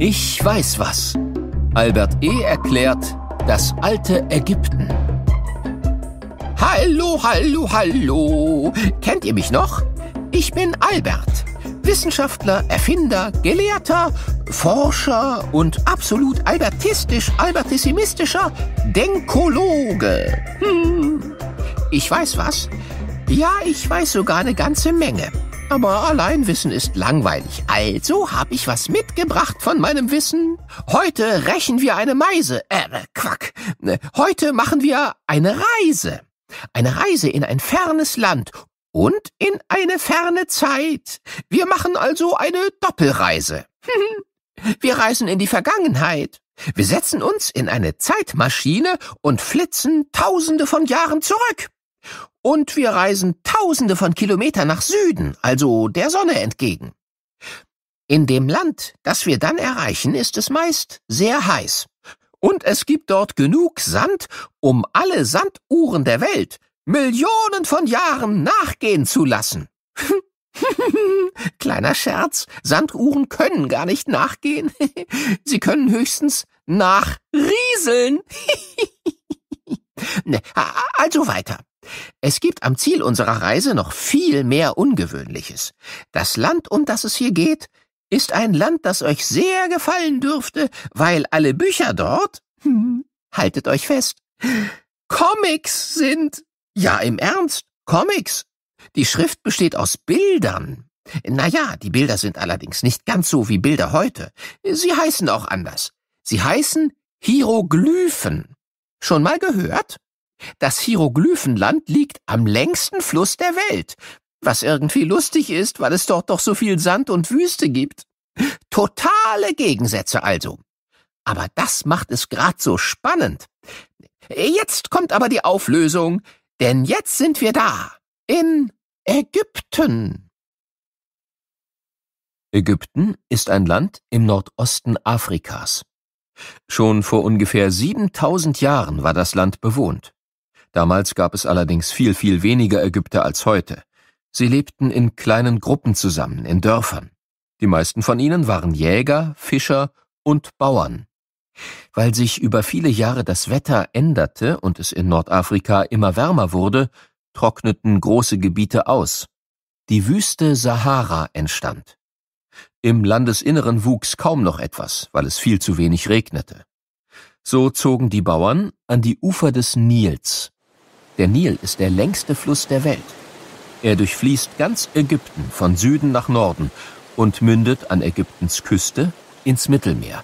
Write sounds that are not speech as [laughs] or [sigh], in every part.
Ich weiß was. Albert E. erklärt das alte Ägypten. Hallo, hallo, hallo. Kennt ihr mich noch? Ich bin Albert. Wissenschaftler, Erfinder, Gelehrter, Forscher und absolut albertistisch, albertissimistischer Denkologe. Hm. Ich weiß was. Ja, ich weiß sogar eine ganze Menge. Aber allein Wissen ist langweilig, also habe ich was mitgebracht von meinem Wissen. Heute rächen wir eine Meise, äh, äh, Quack. Heute machen wir eine Reise. Eine Reise in ein fernes Land und in eine ferne Zeit. Wir machen also eine Doppelreise. [laughs] wir reisen in die Vergangenheit. Wir setzen uns in eine Zeitmaschine und flitzen tausende von Jahren zurück. Und wir reisen tausende von Kilometern nach Süden, also der Sonne entgegen. In dem Land, das wir dann erreichen, ist es meist sehr heiß. Und es gibt dort genug Sand, um alle Sanduhren der Welt Millionen von Jahren nachgehen zu lassen. [laughs] Kleiner Scherz, Sanduhren können gar nicht nachgehen. [laughs] Sie können höchstens nachrieseln. [laughs] Ne, also weiter. Es gibt am Ziel unserer Reise noch viel mehr Ungewöhnliches. Das Land, um das es hier geht, ist ein Land, das euch sehr gefallen dürfte, weil alle Bücher dort, hm, haltet euch fest, Comics sind. Ja, im Ernst, Comics. Die Schrift besteht aus Bildern. Naja, die Bilder sind allerdings nicht ganz so wie Bilder heute. Sie heißen auch anders. Sie heißen Hieroglyphen. Schon mal gehört? Das Hieroglyphenland liegt am längsten Fluss der Welt, was irgendwie lustig ist, weil es dort doch so viel Sand und Wüste gibt. Totale Gegensätze also. Aber das macht es grad so spannend. Jetzt kommt aber die Auflösung, denn jetzt sind wir da, in Ägypten. Ägypten ist ein Land im Nordosten Afrikas. Schon vor ungefähr 7000 Jahren war das Land bewohnt. Damals gab es allerdings viel, viel weniger Ägypter als heute. Sie lebten in kleinen Gruppen zusammen, in Dörfern. Die meisten von ihnen waren Jäger, Fischer und Bauern. Weil sich über viele Jahre das Wetter änderte und es in Nordafrika immer wärmer wurde, trockneten große Gebiete aus. Die Wüste Sahara entstand. Im Landesinneren wuchs kaum noch etwas, weil es viel zu wenig regnete. So zogen die Bauern an die Ufer des Nils, der Nil ist der längste Fluss der Welt. Er durchfließt ganz Ägypten von Süden nach Norden und mündet an Ägyptens Küste ins Mittelmeer.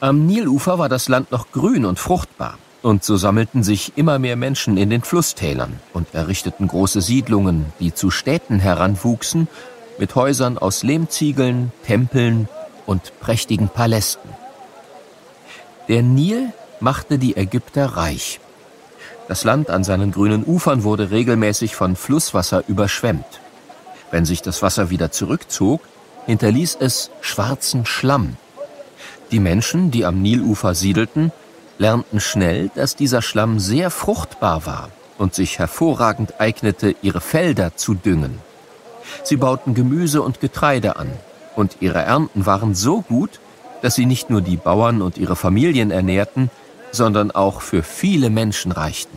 Am Nilufer war das Land noch grün und fruchtbar, und so sammelten sich immer mehr Menschen in den Flusstälern und errichteten große Siedlungen, die zu Städten heranwuchsen, mit Häusern aus Lehmziegeln, Tempeln und prächtigen Palästen. Der Nil machte die Ägypter reich das Land an seinen grünen Ufern wurde regelmäßig von Flusswasser überschwemmt. Wenn sich das Wasser wieder zurückzog, hinterließ es schwarzen Schlamm. Die Menschen, die am Nilufer siedelten, lernten schnell, dass dieser Schlamm sehr fruchtbar war und sich hervorragend eignete, ihre Felder zu düngen. Sie bauten Gemüse und Getreide an, und ihre Ernten waren so gut, dass sie nicht nur die Bauern und ihre Familien ernährten, sondern auch für viele Menschen reichten.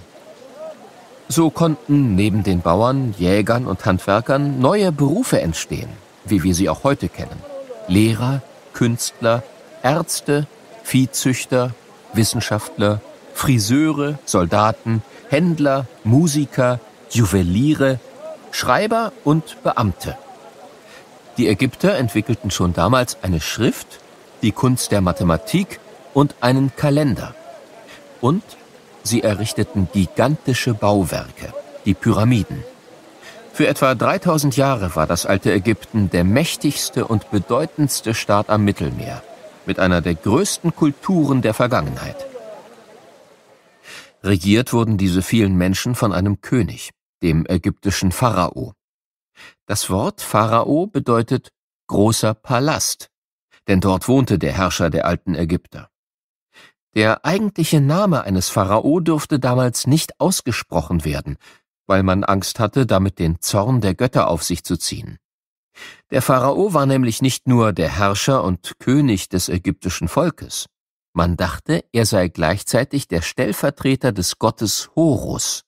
So konnten neben den Bauern, Jägern und Handwerkern neue Berufe entstehen, wie wir sie auch heute kennen. Lehrer, Künstler, Ärzte, Viehzüchter, Wissenschaftler, Friseure, Soldaten, Händler, Musiker, Juweliere, Schreiber und Beamte. Die Ägypter entwickelten schon damals eine Schrift, die Kunst der Mathematik und einen Kalender. Und sie errichteten gigantische Bauwerke, die Pyramiden. Für etwa 3000 Jahre war das alte Ägypten der mächtigste und bedeutendste Staat am Mittelmeer, mit einer der größten Kulturen der Vergangenheit. Regiert wurden diese vielen Menschen von einem König, dem ägyptischen Pharao. Das Wort Pharao bedeutet großer Palast, denn dort wohnte der Herrscher der alten Ägypter. Der eigentliche Name eines Pharao durfte damals nicht ausgesprochen werden, weil man Angst hatte, damit den Zorn der Götter auf sich zu ziehen. Der Pharao war nämlich nicht nur der Herrscher und König des ägyptischen Volkes. Man dachte, er sei gleichzeitig der Stellvertreter des Gottes Horus.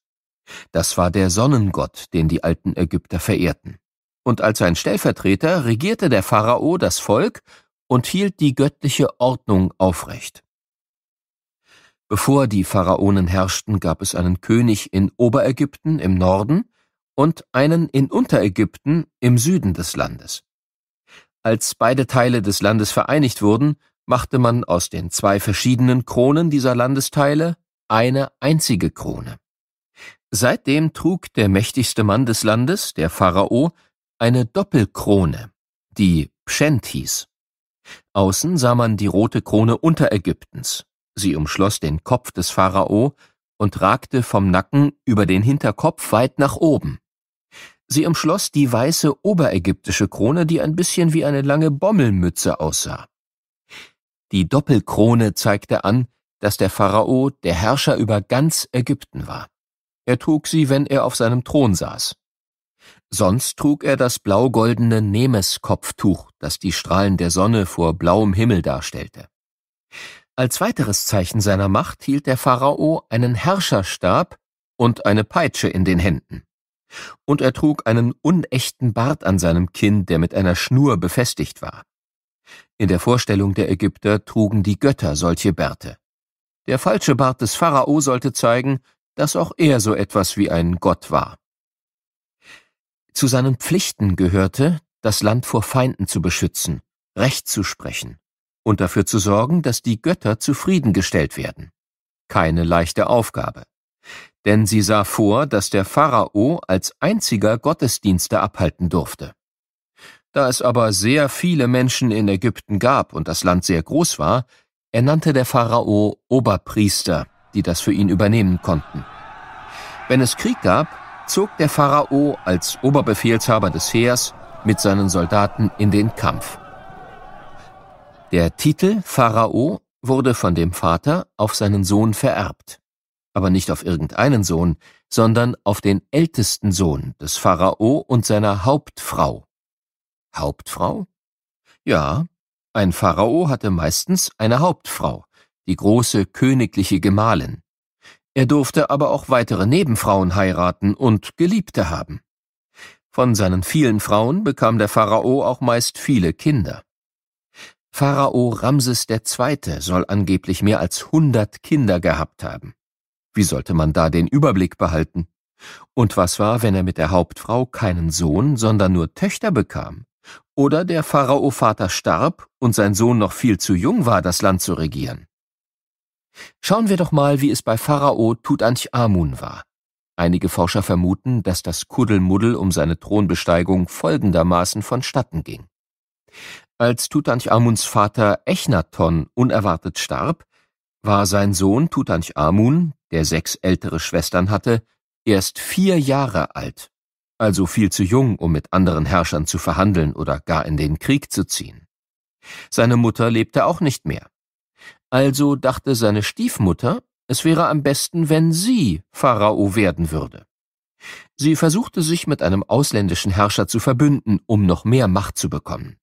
Das war der Sonnengott, den die alten Ägypter verehrten. Und als sein Stellvertreter regierte der Pharao das Volk und hielt die göttliche Ordnung aufrecht. Bevor die Pharaonen herrschten, gab es einen König in Oberägypten im Norden und einen in Unterägypten im Süden des Landes. Als beide Teile des Landes vereinigt wurden, machte man aus den zwei verschiedenen Kronen dieser Landesteile eine einzige Krone. Seitdem trug der mächtigste Mann des Landes, der Pharao, eine Doppelkrone, die Pschent hieß. Außen sah man die rote Krone Unterägyptens, Sie umschloss den Kopf des Pharao und ragte vom Nacken über den Hinterkopf weit nach oben. Sie umschloss die weiße oberägyptische Krone, die ein bisschen wie eine lange Bommelmütze aussah. Die Doppelkrone zeigte an, dass der Pharao der Herrscher über ganz Ägypten war. Er trug sie, wenn er auf seinem Thron saß. Sonst trug er das blaugoldene Nemes-Kopftuch, das die Strahlen der Sonne vor blauem Himmel darstellte. Als weiteres Zeichen seiner Macht hielt der Pharao einen Herrscherstab und eine Peitsche in den Händen. Und er trug einen unechten Bart an seinem Kinn, der mit einer Schnur befestigt war. In der Vorstellung der Ägypter trugen die Götter solche Bärte. Der falsche Bart des Pharao sollte zeigen, dass auch er so etwas wie ein Gott war. Zu seinen Pflichten gehörte, das Land vor Feinden zu beschützen, Recht zu sprechen, und dafür zu sorgen, dass die Götter zufriedengestellt werden. Keine leichte Aufgabe. Denn sie sah vor, dass der Pharao als einziger Gottesdienste abhalten durfte. Da es aber sehr viele Menschen in Ägypten gab und das Land sehr groß war, ernannte der Pharao Oberpriester, die das für ihn übernehmen konnten. Wenn es Krieg gab, zog der Pharao als Oberbefehlshaber des Heers mit seinen Soldaten in den Kampf. Der Titel Pharao wurde von dem Vater auf seinen Sohn vererbt, aber nicht auf irgendeinen Sohn, sondern auf den ältesten Sohn des Pharao und seiner Hauptfrau. Hauptfrau? Ja, ein Pharao hatte meistens eine Hauptfrau, die große königliche Gemahlin. Er durfte aber auch weitere Nebenfrauen heiraten und Geliebte haben. Von seinen vielen Frauen bekam der Pharao auch meist viele Kinder. Pharao Ramses II. soll angeblich mehr als hundert Kinder gehabt haben. Wie sollte man da den Überblick behalten? Und was war, wenn er mit der Hauptfrau keinen Sohn, sondern nur Töchter bekam? Oder der Pharao-Vater starb und sein Sohn noch viel zu jung war, das Land zu regieren? Schauen wir doch mal, wie es bei Pharao Tutanchamun war. Einige Forscher vermuten, dass das Kuddelmuddel um seine Thronbesteigung folgendermaßen vonstatten ging. Als Tutanchamuns Vater Echnaton unerwartet starb, war sein Sohn Tutanchamun, der sechs ältere Schwestern hatte, erst vier Jahre alt, also viel zu jung, um mit anderen Herrschern zu verhandeln oder gar in den Krieg zu ziehen. Seine Mutter lebte auch nicht mehr. Also dachte seine Stiefmutter, es wäre am besten, wenn sie Pharao werden würde. Sie versuchte sich mit einem ausländischen Herrscher zu verbünden, um noch mehr Macht zu bekommen.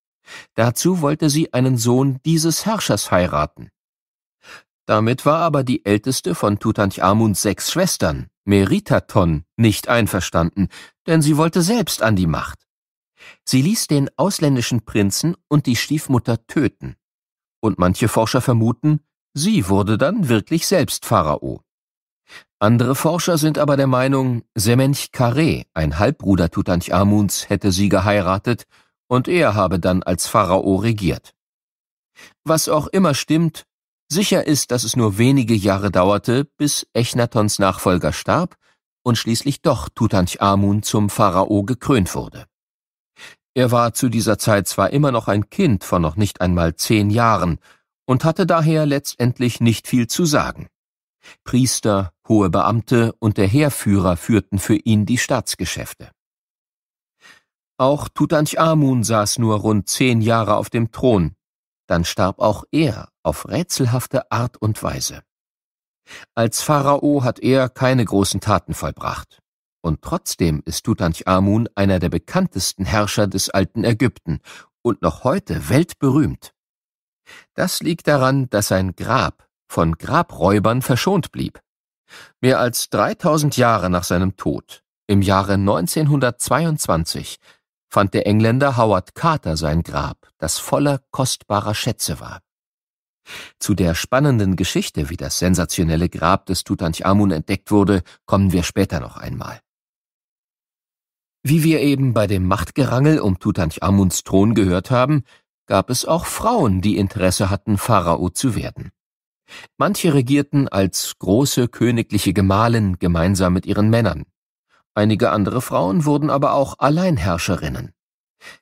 Dazu wollte sie einen Sohn dieses Herrschers heiraten. Damit war aber die älteste von Tutanchamuns sechs Schwestern, Meritaton, nicht einverstanden, denn sie wollte selbst an die Macht. Sie ließ den ausländischen Prinzen und die Stiefmutter töten. Und manche Forscher vermuten, sie wurde dann wirklich selbst Pharao. Andere Forscher sind aber der Meinung, Semench Karé, ein Halbbruder Tutanchamuns, hätte sie geheiratet und er habe dann als Pharao regiert. Was auch immer stimmt, sicher ist, dass es nur wenige Jahre dauerte, bis Echnatons Nachfolger starb und schließlich doch Tutanchamun zum Pharao gekrönt wurde. Er war zu dieser Zeit zwar immer noch ein Kind von noch nicht einmal zehn Jahren und hatte daher letztendlich nicht viel zu sagen. Priester, hohe Beamte und der Heerführer führten für ihn die Staatsgeschäfte. Auch Tutanchamun saß nur rund zehn Jahre auf dem Thron, dann starb auch er auf rätselhafte Art und Weise. Als Pharao hat er keine großen Taten vollbracht. Und trotzdem ist Tutanchamun einer der bekanntesten Herrscher des alten Ägypten und noch heute weltberühmt. Das liegt daran, dass sein Grab von Grabräubern verschont blieb. Mehr als 3000 Jahre nach seinem Tod, im Jahre 1922, fand der Engländer Howard Carter sein Grab, das voller kostbarer Schätze war. Zu der spannenden Geschichte, wie das sensationelle Grab des Tutanchamun entdeckt wurde, kommen wir später noch einmal. Wie wir eben bei dem Machtgerangel um Tutanchamuns Thron gehört haben, gab es auch Frauen, die Interesse hatten, Pharao zu werden. Manche regierten als große königliche Gemahlin gemeinsam mit ihren Männern, Einige andere Frauen wurden aber auch Alleinherrscherinnen.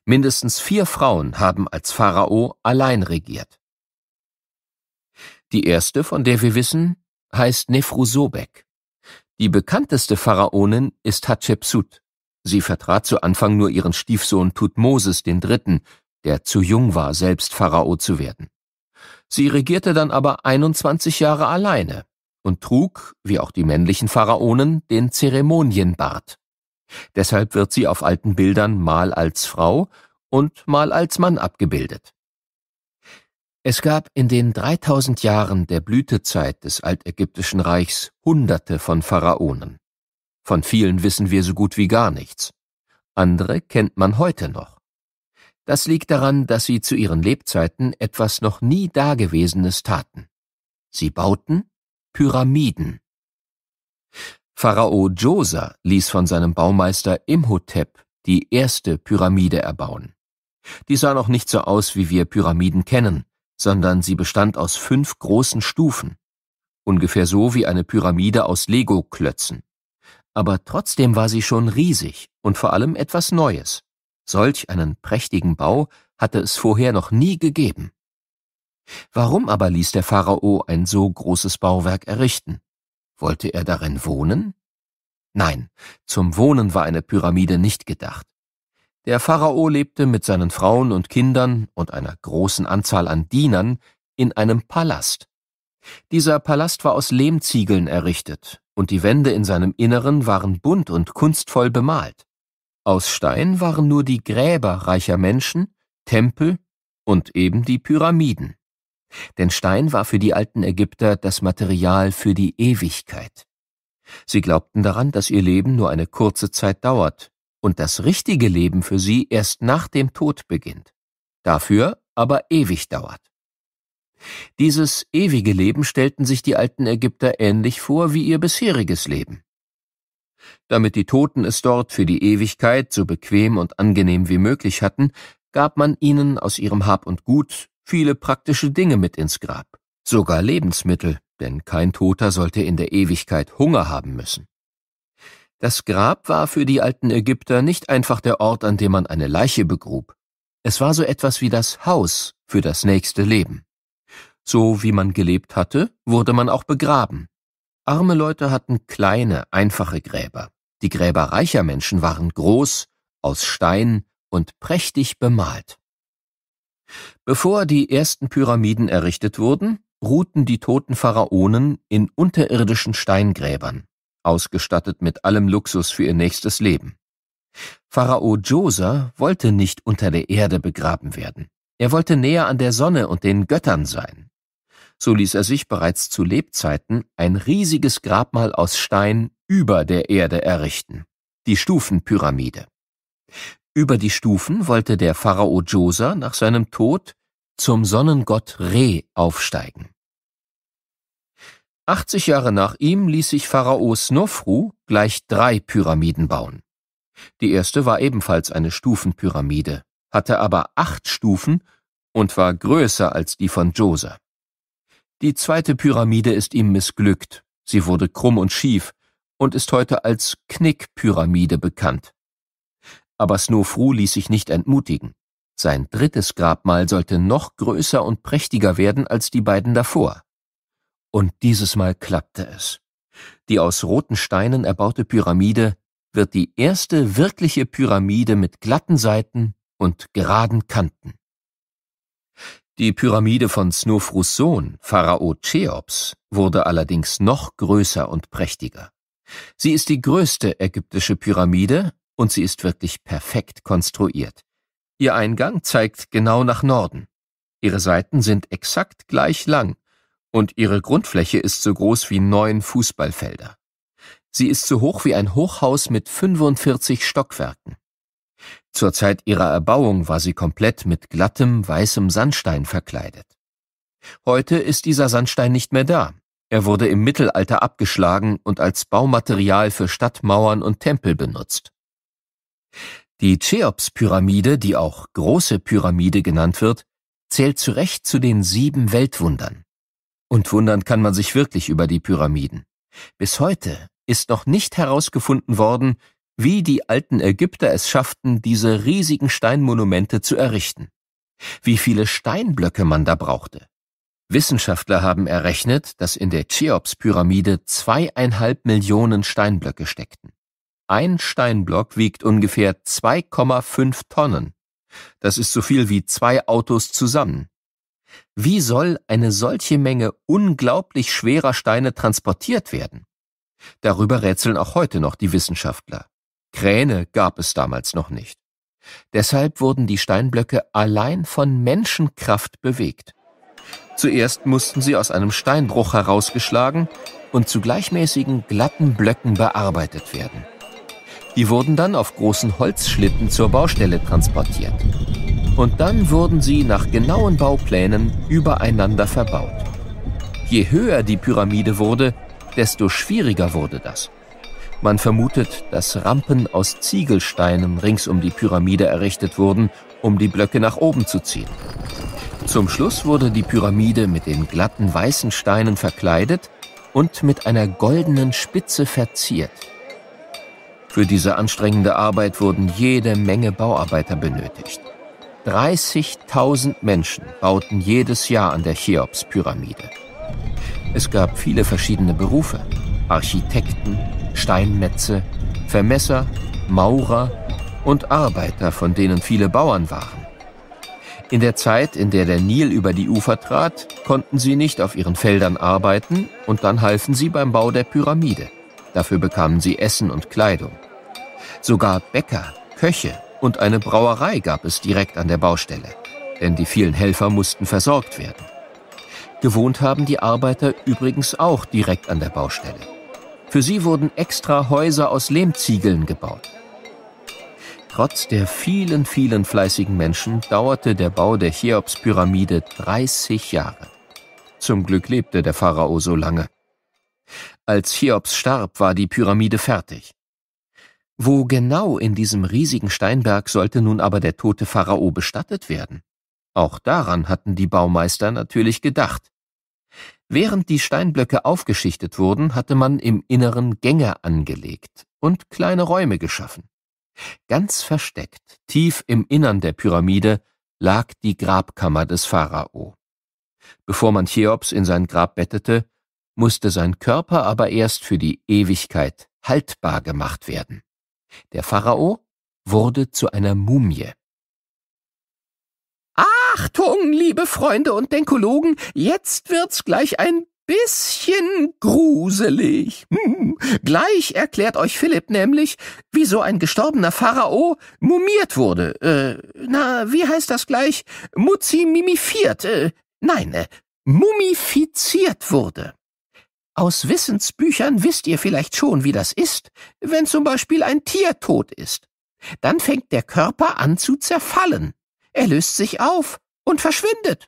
Mindestens vier Frauen haben als Pharao allein regiert. Die erste, von der wir wissen, heißt Nefrusobek. Die bekannteste Pharaonin ist Hatschepsut. Sie vertrat zu Anfang nur ihren Stiefsohn Tutmosis III., der zu jung war, selbst Pharao zu werden. Sie regierte dann aber 21 Jahre alleine und trug, wie auch die männlichen Pharaonen, den Zeremonienbart. Deshalb wird sie auf alten Bildern mal als Frau und mal als Mann abgebildet. Es gab in den 3000 Jahren der Blütezeit des altägyptischen Reichs Hunderte von Pharaonen. Von vielen wissen wir so gut wie gar nichts. Andere kennt man heute noch. Das liegt daran, dass sie zu ihren Lebzeiten etwas noch nie Dagewesenes taten. Sie bauten, Pyramiden. Pharao Djoser ließ von seinem Baumeister Imhotep die erste Pyramide erbauen. Die sah noch nicht so aus, wie wir Pyramiden kennen, sondern sie bestand aus fünf großen Stufen, ungefähr so wie eine Pyramide aus Lego-Klötzen. Aber trotzdem war sie schon riesig und vor allem etwas Neues. Solch einen prächtigen Bau hatte es vorher noch nie gegeben. Warum aber ließ der Pharao ein so großes Bauwerk errichten? Wollte er darin wohnen? Nein, zum Wohnen war eine Pyramide nicht gedacht. Der Pharao lebte mit seinen Frauen und Kindern und einer großen Anzahl an Dienern in einem Palast. Dieser Palast war aus Lehmziegeln errichtet, und die Wände in seinem Inneren waren bunt und kunstvoll bemalt. Aus Stein waren nur die Gräber reicher Menschen, Tempel und eben die Pyramiden. Denn Stein war für die alten Ägypter das Material für die Ewigkeit. Sie glaubten daran, dass ihr Leben nur eine kurze Zeit dauert und das richtige Leben für sie erst nach dem Tod beginnt, dafür aber ewig dauert. Dieses ewige Leben stellten sich die alten Ägypter ähnlich vor wie ihr bisheriges Leben. Damit die Toten es dort für die Ewigkeit so bequem und angenehm wie möglich hatten, gab man ihnen aus ihrem Hab und Gut viele praktische Dinge mit ins Grab, sogar Lebensmittel, denn kein Toter sollte in der Ewigkeit Hunger haben müssen. Das Grab war für die alten Ägypter nicht einfach der Ort, an dem man eine Leiche begrub. Es war so etwas wie das Haus für das nächste Leben. So wie man gelebt hatte, wurde man auch begraben. Arme Leute hatten kleine, einfache Gräber. Die Gräber reicher Menschen waren groß, aus Stein und prächtig bemalt. Bevor die ersten Pyramiden errichtet wurden, ruhten die toten Pharaonen in unterirdischen Steingräbern, ausgestattet mit allem Luxus für ihr nächstes Leben. Pharao Djoser wollte nicht unter der Erde begraben werden. Er wollte näher an der Sonne und den Göttern sein. So ließ er sich bereits zu Lebzeiten ein riesiges Grabmal aus Stein über der Erde errichten, die Stufenpyramide. Über die Stufen wollte der Pharao Djoser nach seinem Tod zum Sonnengott Re aufsteigen. 80 Jahre nach ihm ließ sich Pharao Snofru gleich drei Pyramiden bauen. Die erste war ebenfalls eine Stufenpyramide, hatte aber acht Stufen und war größer als die von Djoser. Die zweite Pyramide ist ihm missglückt, sie wurde krumm und schief und ist heute als Knickpyramide bekannt. Aber Snofru ließ sich nicht entmutigen. Sein drittes Grabmal sollte noch größer und prächtiger werden als die beiden davor. Und dieses Mal klappte es. Die aus roten Steinen erbaute Pyramide wird die erste wirkliche Pyramide mit glatten Seiten und geraden Kanten. Die Pyramide von Snofrus Sohn, Pharao Cheops, wurde allerdings noch größer und prächtiger. Sie ist die größte ägyptische Pyramide und sie ist wirklich perfekt konstruiert. Ihr Eingang zeigt genau nach Norden. Ihre Seiten sind exakt gleich lang und ihre Grundfläche ist so groß wie neun Fußballfelder. Sie ist so hoch wie ein Hochhaus mit 45 Stockwerken. Zur Zeit ihrer Erbauung war sie komplett mit glattem, weißem Sandstein verkleidet. Heute ist dieser Sandstein nicht mehr da. Er wurde im Mittelalter abgeschlagen und als Baumaterial für Stadtmauern und Tempel benutzt. Die Cheops-Pyramide, die auch Große Pyramide genannt wird, zählt zu Recht zu den sieben Weltwundern. Und wundern kann man sich wirklich über die Pyramiden. Bis heute ist noch nicht herausgefunden worden, wie die alten Ägypter es schafften, diese riesigen Steinmonumente zu errichten. Wie viele Steinblöcke man da brauchte. Wissenschaftler haben errechnet, dass in der Cheops-Pyramide zweieinhalb Millionen Steinblöcke steckten. Ein Steinblock wiegt ungefähr 2,5 Tonnen. Das ist so viel wie zwei Autos zusammen. Wie soll eine solche Menge unglaublich schwerer Steine transportiert werden? Darüber rätseln auch heute noch die Wissenschaftler. Kräne gab es damals noch nicht. Deshalb wurden die Steinblöcke allein von Menschenkraft bewegt. Zuerst mussten sie aus einem Steinbruch herausgeschlagen und zu gleichmäßigen glatten Blöcken bearbeitet werden. Die wurden dann auf großen Holzschlitten zur Baustelle transportiert. Und dann wurden sie nach genauen Bauplänen übereinander verbaut. Je höher die Pyramide wurde, desto schwieriger wurde das. Man vermutet, dass Rampen aus Ziegelsteinen rings um die Pyramide errichtet wurden, um die Blöcke nach oben zu ziehen. Zum Schluss wurde die Pyramide mit den glatten weißen Steinen verkleidet und mit einer goldenen Spitze verziert. Für diese anstrengende Arbeit wurden jede Menge Bauarbeiter benötigt. 30.000 Menschen bauten jedes Jahr an der Cheops-Pyramide. Es gab viele verschiedene Berufe. Architekten, Steinmetze, Vermesser, Maurer und Arbeiter, von denen viele Bauern waren. In der Zeit, in der der Nil über die Ufer trat, konnten sie nicht auf ihren Feldern arbeiten und dann halfen sie beim Bau der Pyramide. Dafür bekamen sie Essen und Kleidung. Sogar Bäcker, Köche und eine Brauerei gab es direkt an der Baustelle, denn die vielen Helfer mussten versorgt werden. Gewohnt haben die Arbeiter übrigens auch direkt an der Baustelle. Für sie wurden extra Häuser aus Lehmziegeln gebaut. Trotz der vielen, vielen fleißigen Menschen dauerte der Bau der Cheops-Pyramide 30 Jahre. Zum Glück lebte der Pharao so lange. Als Cheops starb, war die Pyramide fertig. Wo genau in diesem riesigen Steinberg sollte nun aber der tote Pharao bestattet werden? Auch daran hatten die Baumeister natürlich gedacht. Während die Steinblöcke aufgeschichtet wurden, hatte man im Inneren Gänge angelegt und kleine Räume geschaffen. Ganz versteckt, tief im Innern der Pyramide, lag die Grabkammer des Pharao. Bevor man Cheops in sein Grab bettete, musste sein Körper aber erst für die Ewigkeit haltbar gemacht werden. Der Pharao wurde zu einer Mumie. Achtung, liebe Freunde und Denkologen, jetzt wird's gleich ein bisschen gruselig. Hm. Gleich erklärt euch Philipp nämlich, wieso ein gestorbener Pharao mumiert wurde. Äh, na, wie heißt das gleich? Mutzi mimifiert. Äh, nein, äh, mumifiziert wurde. Aus Wissensbüchern wisst ihr vielleicht schon, wie das ist, wenn zum Beispiel ein Tier tot ist. Dann fängt der Körper an zu zerfallen. Er löst sich auf und verschwindet.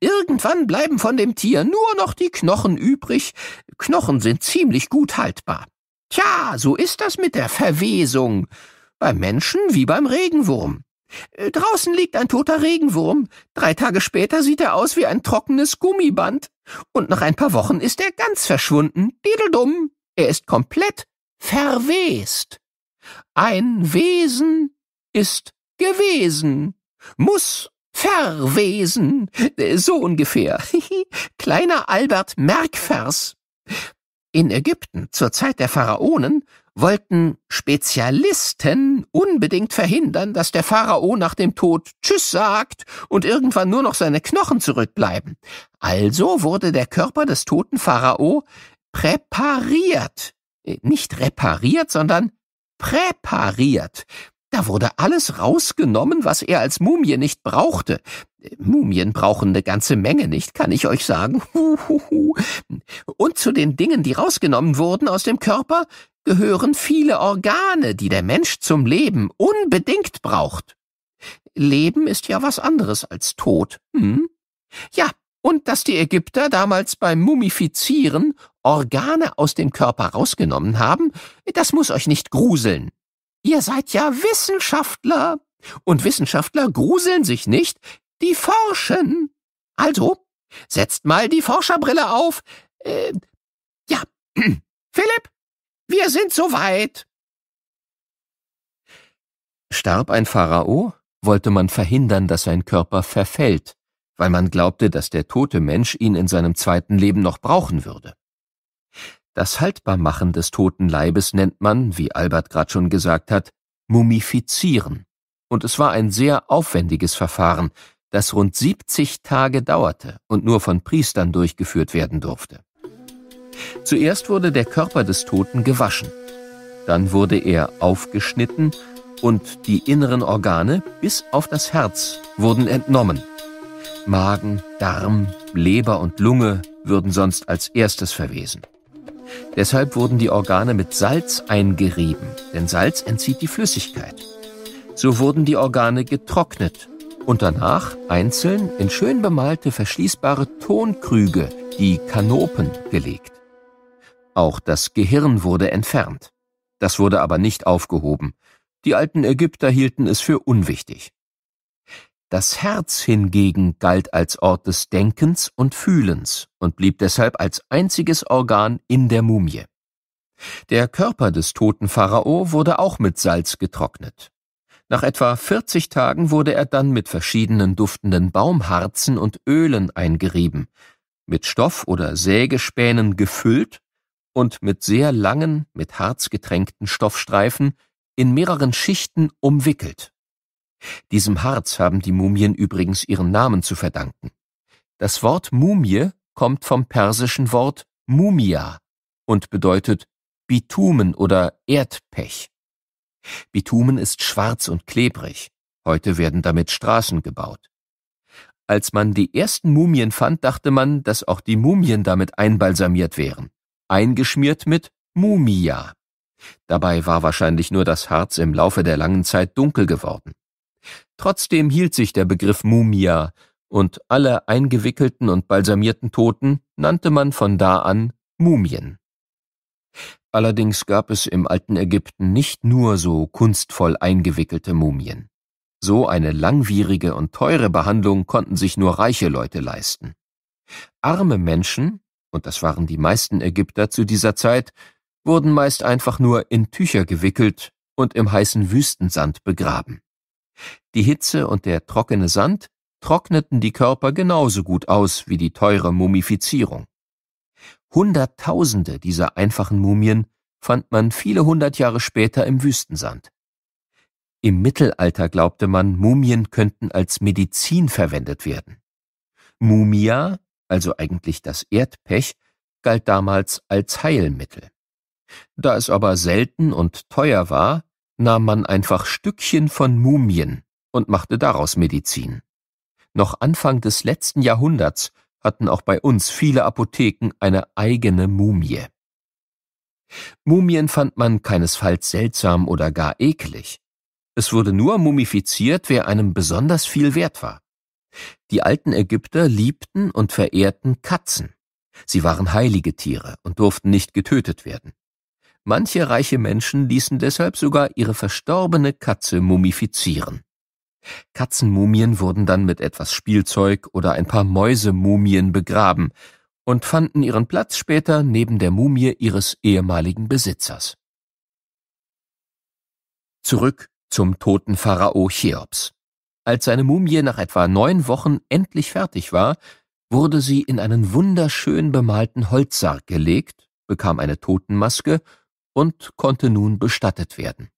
Irgendwann bleiben von dem Tier nur noch die Knochen übrig. Knochen sind ziemlich gut haltbar. Tja, so ist das mit der Verwesung. Beim Menschen wie beim Regenwurm. Draußen liegt ein toter Regenwurm. Drei Tage später sieht er aus wie ein trockenes Gummiband. Und nach ein paar Wochen ist er ganz verschwunden. Dideldum. Er ist komplett verwest. Ein Wesen ist gewesen. Muss verwesen. So ungefähr. [laughs] Kleiner Albert Merkvers. In Ägypten zur Zeit der Pharaonen wollten Spezialisten unbedingt verhindern, dass der Pharao nach dem Tod Tschüss sagt und irgendwann nur noch seine Knochen zurückbleiben. Also wurde der Körper des toten Pharao präpariert. Äh, nicht repariert, sondern präpariert. Da wurde alles rausgenommen, was er als Mumie nicht brauchte. Mumien brauchen eine ganze Menge nicht, kann ich euch sagen. Huhuhu. Und zu den Dingen, die rausgenommen wurden aus dem Körper, gehören viele Organe, die der Mensch zum Leben unbedingt braucht. Leben ist ja was anderes als Tod. Hm? Ja, und dass die Ägypter damals beim Mumifizieren Organe aus dem Körper rausgenommen haben, das muss euch nicht gruseln. Ihr seid ja Wissenschaftler. Und Wissenschaftler gruseln sich nicht, die forschen. Also, setzt mal die Forscherbrille auf. Äh, ja, [clears throat] Philipp, wir sind soweit. Starb ein Pharao, wollte man verhindern, dass sein Körper verfällt, weil man glaubte, dass der tote Mensch ihn in seinem zweiten Leben noch brauchen würde. Das Haltbarmachen des toten Leibes nennt man, wie Albert gerade schon gesagt hat, Mumifizieren. Und es war ein sehr aufwendiges Verfahren, das rund 70 Tage dauerte und nur von Priestern durchgeführt werden durfte. Zuerst wurde der Körper des Toten gewaschen, dann wurde er aufgeschnitten und die inneren Organe bis auf das Herz wurden entnommen. Magen, Darm, Leber und Lunge würden sonst als erstes verwesen. Deshalb wurden die Organe mit Salz eingerieben, denn Salz entzieht die Flüssigkeit. So wurden die Organe getrocknet und danach einzeln in schön bemalte verschließbare Tonkrüge, die Kanopen, gelegt. Auch das Gehirn wurde entfernt. Das wurde aber nicht aufgehoben. Die alten Ägypter hielten es für unwichtig. Das Herz hingegen galt als Ort des Denkens und Fühlens und blieb deshalb als einziges Organ in der Mumie. Der Körper des toten Pharao wurde auch mit Salz getrocknet nach etwa 40 Tagen wurde er dann mit verschiedenen duftenden Baumharzen und Ölen eingerieben, mit Stoff- oder Sägespänen gefüllt und mit sehr langen, mit Harz getränkten Stoffstreifen in mehreren Schichten umwickelt. Diesem Harz haben die Mumien übrigens ihren Namen zu verdanken. Das Wort Mumie kommt vom persischen Wort Mumia und bedeutet Bitumen oder Erdpech. Bitumen ist schwarz und klebrig. Heute werden damit Straßen gebaut. Als man die ersten Mumien fand, dachte man, dass auch die Mumien damit einbalsamiert wären. Eingeschmiert mit Mumia. Dabei war wahrscheinlich nur das Harz im Laufe der langen Zeit dunkel geworden. Trotzdem hielt sich der Begriff Mumia und alle eingewickelten und balsamierten Toten nannte man von da an Mumien. Allerdings gab es im alten Ägypten nicht nur so kunstvoll eingewickelte Mumien. So eine langwierige und teure Behandlung konnten sich nur reiche Leute leisten. Arme Menschen, und das waren die meisten Ägypter zu dieser Zeit, wurden meist einfach nur in Tücher gewickelt und im heißen Wüstensand begraben. Die Hitze und der trockene Sand trockneten die Körper genauso gut aus wie die teure Mumifizierung. Hunderttausende dieser einfachen Mumien fand man viele hundert Jahre später im Wüstensand. Im Mittelalter glaubte man, Mumien könnten als Medizin verwendet werden. Mumia, also eigentlich das Erdpech, galt damals als Heilmittel. Da es aber selten und teuer war, nahm man einfach Stückchen von Mumien und machte daraus Medizin. Noch Anfang des letzten Jahrhunderts hatten auch bei uns viele Apotheken eine eigene Mumie. Mumien fand man keinesfalls seltsam oder gar eklig. Es wurde nur mumifiziert, wer einem besonders viel wert war. Die alten Ägypter liebten und verehrten Katzen. Sie waren heilige Tiere und durften nicht getötet werden. Manche reiche Menschen ließen deshalb sogar ihre verstorbene Katze mumifizieren. Katzenmumien wurden dann mit etwas Spielzeug oder ein paar Mäusemumien begraben und fanden ihren Platz später neben der Mumie ihres ehemaligen Besitzers. Zurück zum toten Pharao Cheops. Als seine Mumie nach etwa neun Wochen endlich fertig war, wurde sie in einen wunderschön bemalten Holzsarg gelegt, bekam eine Totenmaske und konnte nun bestattet werden.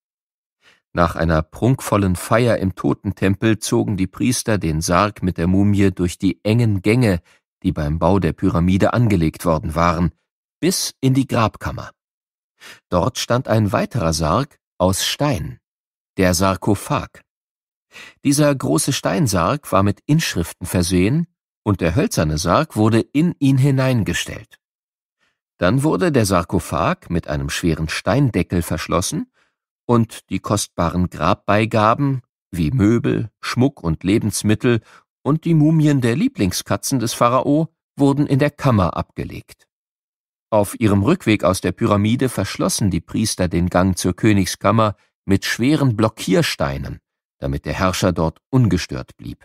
Nach einer prunkvollen Feier im Totentempel zogen die Priester den Sarg mit der Mumie durch die engen Gänge, die beim Bau der Pyramide angelegt worden waren, bis in die Grabkammer. Dort stand ein weiterer Sarg aus Stein, der Sarkophag. Dieser große Steinsarg war mit Inschriften versehen und der hölzerne Sarg wurde in ihn hineingestellt. Dann wurde der Sarkophag mit einem schweren Steindeckel verschlossen und die kostbaren Grabbeigaben wie Möbel, Schmuck und Lebensmittel und die Mumien der Lieblingskatzen des Pharao wurden in der Kammer abgelegt. Auf ihrem Rückweg aus der Pyramide verschlossen die Priester den Gang zur Königskammer mit schweren Blockiersteinen, damit der Herrscher dort ungestört blieb.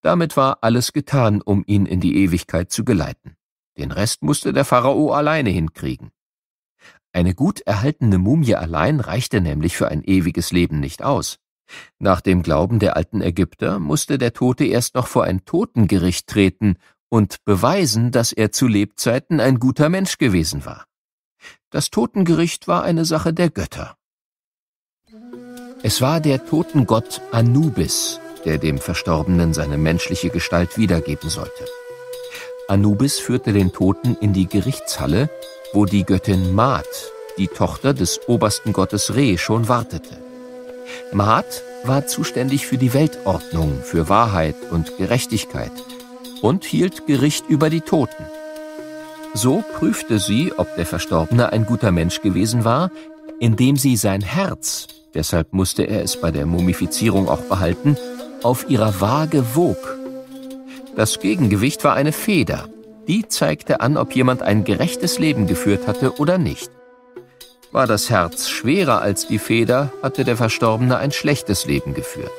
Damit war alles getan, um ihn in die Ewigkeit zu geleiten. Den Rest musste der Pharao alleine hinkriegen. Eine gut erhaltene Mumie allein reichte nämlich für ein ewiges Leben nicht aus. Nach dem Glauben der alten Ägypter musste der Tote erst noch vor ein Totengericht treten und beweisen, dass er zu Lebzeiten ein guter Mensch gewesen war. Das Totengericht war eine Sache der Götter. Es war der Totengott Anubis, der dem Verstorbenen seine menschliche Gestalt wiedergeben sollte. Anubis führte den Toten in die Gerichtshalle wo die Göttin Maat, die Tochter des obersten Gottes Re, schon wartete. Maat war zuständig für die Weltordnung, für Wahrheit und Gerechtigkeit und hielt Gericht über die Toten. So prüfte sie, ob der Verstorbene ein guter Mensch gewesen war, indem sie sein Herz, deshalb musste er es bei der Mumifizierung auch behalten, auf ihrer Waage wog. Das Gegengewicht war eine Feder, die zeigte an, ob jemand ein gerechtes Leben geführt hatte oder nicht. War das Herz schwerer als die Feder, hatte der Verstorbene ein schlechtes Leben geführt.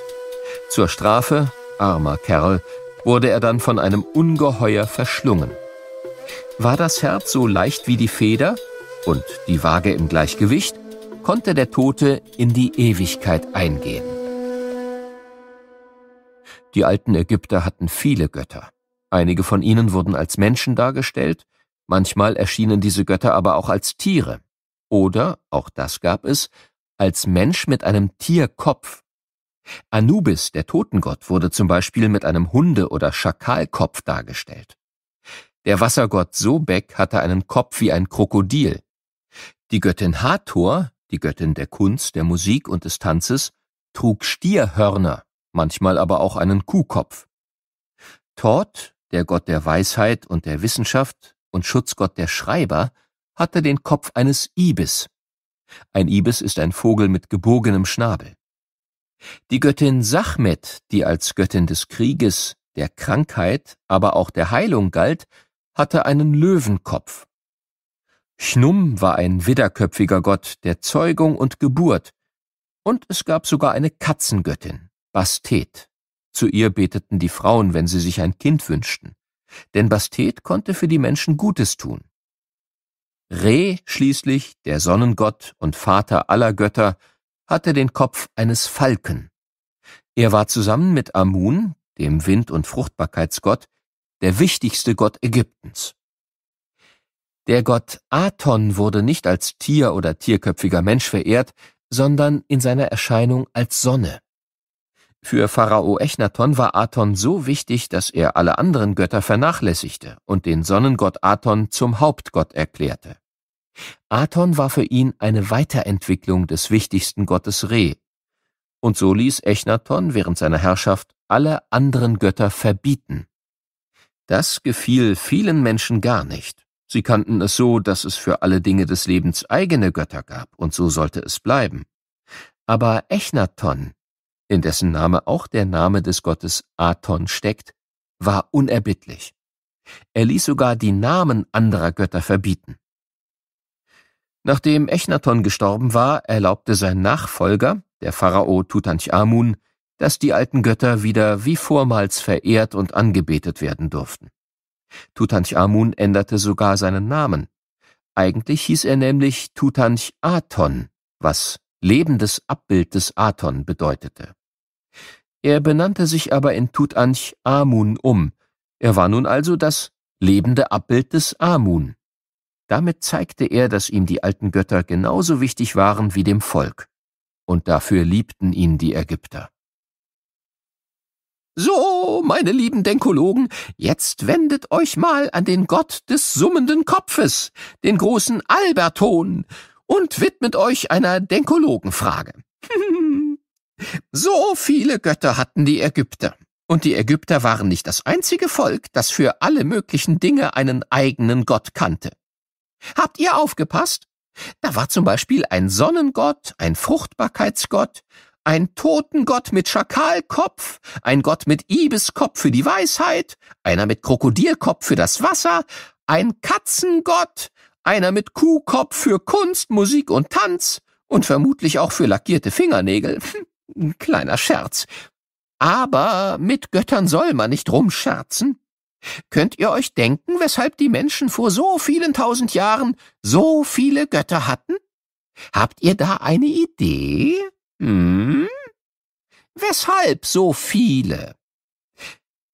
Zur Strafe, armer Kerl, wurde er dann von einem Ungeheuer verschlungen. War das Herz so leicht wie die Feder und die Waage im Gleichgewicht, konnte der Tote in die Ewigkeit eingehen. Die alten Ägypter hatten viele Götter. Einige von ihnen wurden als Menschen dargestellt, manchmal erschienen diese Götter aber auch als Tiere oder, auch das gab es, als Mensch mit einem Tierkopf. Anubis, der Totengott, wurde zum Beispiel mit einem Hunde- oder Schakalkopf dargestellt. Der Wassergott Sobek hatte einen Kopf wie ein Krokodil. Die Göttin Hathor, die Göttin der Kunst, der Musik und des Tanzes, trug Stierhörner, manchmal aber auch einen Kuhkopf. Thoth, der Gott der Weisheit und der Wissenschaft und Schutzgott der Schreiber, hatte den Kopf eines Ibis. Ein Ibis ist ein Vogel mit gebogenem Schnabel. Die Göttin Sachmet, die als Göttin des Krieges, der Krankheit, aber auch der Heilung galt, hatte einen Löwenkopf. Schnum war ein widderköpfiger Gott der Zeugung und Geburt, und es gab sogar eine Katzengöttin, Bastet. Zu ihr beteten die Frauen, wenn sie sich ein Kind wünschten. Denn Bastet konnte für die Menschen Gutes tun. Re schließlich, der Sonnengott und Vater aller Götter, hatte den Kopf eines Falken. Er war zusammen mit Amun, dem Wind- und Fruchtbarkeitsgott, der wichtigste Gott Ägyptens. Der Gott Aton wurde nicht als Tier oder tierköpfiger Mensch verehrt, sondern in seiner Erscheinung als Sonne. Für Pharao Echnaton war Aton so wichtig, dass er alle anderen Götter vernachlässigte und den Sonnengott Aton zum Hauptgott erklärte. Aton war für ihn eine Weiterentwicklung des wichtigsten Gottes Re. Und so ließ Echnaton während seiner Herrschaft alle anderen Götter verbieten. Das gefiel vielen Menschen gar nicht. Sie kannten es so, dass es für alle Dinge des Lebens eigene Götter gab, und so sollte es bleiben. Aber Echnaton in dessen Name auch der Name des Gottes Aton steckt, war unerbittlich. Er ließ sogar die Namen anderer Götter verbieten. Nachdem Echnaton gestorben war, erlaubte sein Nachfolger, der Pharao Tutanchamun, dass die alten Götter wieder wie vormals verehrt und angebetet werden durften. Tutanchamun änderte sogar seinen Namen. Eigentlich hieß er nämlich Tutanchaton, was lebendes Abbild des Aton bedeutete. Er benannte sich aber in Tutanch Amun um. Er war nun also das lebende Abbild des Amun. Damit zeigte er, dass ihm die alten Götter genauso wichtig waren wie dem Volk. Und dafür liebten ihn die Ägypter. So, meine lieben Denkologen, jetzt wendet euch mal an den Gott des summenden Kopfes, den großen Alberton, und widmet euch einer Denkologenfrage. [laughs] so viele Götter hatten die Ägypter. Und die Ägypter waren nicht das einzige Volk, das für alle möglichen Dinge einen eigenen Gott kannte. Habt ihr aufgepasst? Da war zum Beispiel ein Sonnengott, ein Fruchtbarkeitsgott, ein Totengott mit Schakalkopf, ein Gott mit Ibiskopf für die Weisheit, einer mit Krokodilkopf für das Wasser, ein Katzengott, einer mit Kuhkopf für Kunst, Musik und Tanz und vermutlich auch für lackierte Fingernägel. [laughs] Ein kleiner Scherz. Aber mit Göttern soll man nicht rumscherzen. Könnt ihr euch denken, weshalb die Menschen vor so vielen tausend Jahren so viele Götter hatten? Habt ihr da eine Idee? Hm? Weshalb so viele?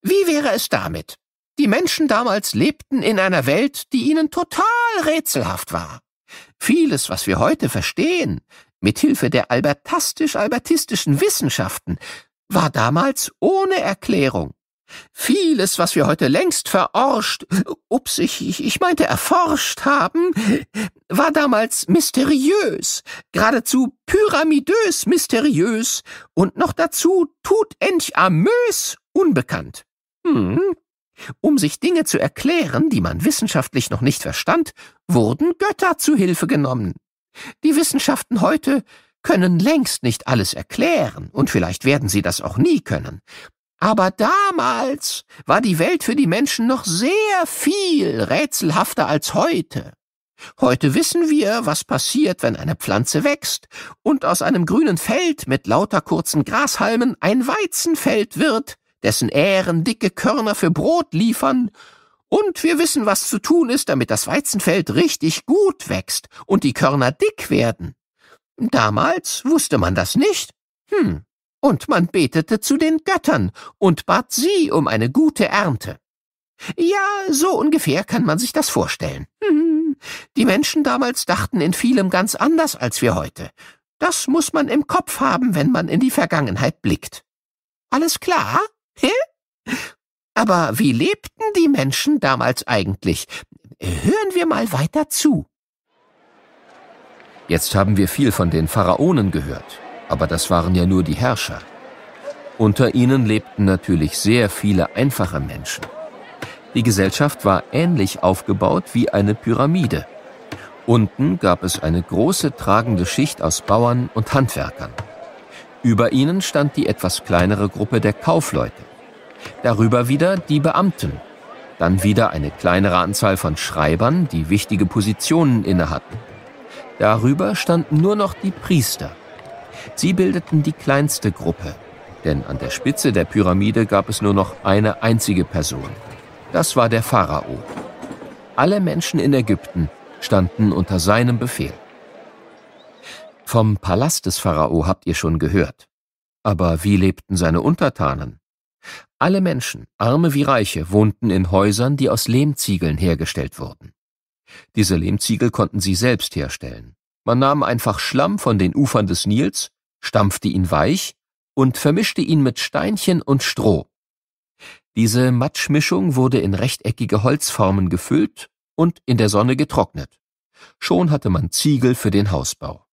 Wie wäre es damit, die Menschen damals lebten in einer Welt, die ihnen total rätselhaft war. Vieles, was wir heute verstehen, mit Hilfe der albertastisch-albertistischen Wissenschaften, war damals ohne Erklärung. Vieles, was wir heute längst verorscht, ups, ich, ich meinte erforscht haben, war damals mysteriös, geradezu pyramidös mysteriös und noch dazu tut amös unbekannt. Hm, hm? Um sich Dinge zu erklären, die man wissenschaftlich noch nicht verstand, wurden Götter zu Hilfe genommen. Die Wissenschaften heute können längst nicht alles erklären, und vielleicht werden sie das auch nie können. Aber damals war die Welt für die Menschen noch sehr viel rätselhafter als heute. Heute wissen wir, was passiert, wenn eine Pflanze wächst und aus einem grünen Feld mit lauter kurzen Grashalmen ein Weizenfeld wird, dessen Ähren dicke Körner für Brot liefern, und wir wissen, was zu tun ist, damit das Weizenfeld richtig gut wächst und die Körner dick werden. Damals wusste man das nicht. Hm. Und man betete zu den Göttern und bat sie um eine gute Ernte. Ja, so ungefähr kann man sich das vorstellen. Hm. Die Menschen damals dachten in vielem ganz anders als wir heute. Das muss man im Kopf haben, wenn man in die Vergangenheit blickt. Alles klar? Aber wie lebten die Menschen damals eigentlich? Hören wir mal weiter zu. Jetzt haben wir viel von den Pharaonen gehört, aber das waren ja nur die Herrscher. Unter ihnen lebten natürlich sehr viele einfache Menschen. Die Gesellschaft war ähnlich aufgebaut wie eine Pyramide. Unten gab es eine große tragende Schicht aus Bauern und Handwerkern. Über ihnen stand die etwas kleinere Gruppe der Kaufleute. Darüber wieder die Beamten. Dann wieder eine kleinere Anzahl von Schreibern, die wichtige Positionen innehatten. Darüber standen nur noch die Priester. Sie bildeten die kleinste Gruppe, denn an der Spitze der Pyramide gab es nur noch eine einzige Person. Das war der Pharao. Alle Menschen in Ägypten standen unter seinem Befehl. Vom Palast des Pharao habt ihr schon gehört. Aber wie lebten seine Untertanen? Alle Menschen, arme wie reiche, wohnten in Häusern, die aus Lehmziegeln hergestellt wurden. Diese Lehmziegel konnten sie selbst herstellen. Man nahm einfach Schlamm von den Ufern des Nils, stampfte ihn weich und vermischte ihn mit Steinchen und Stroh. Diese Matschmischung wurde in rechteckige Holzformen gefüllt und in der Sonne getrocknet. Schon hatte man Ziegel für den Hausbau.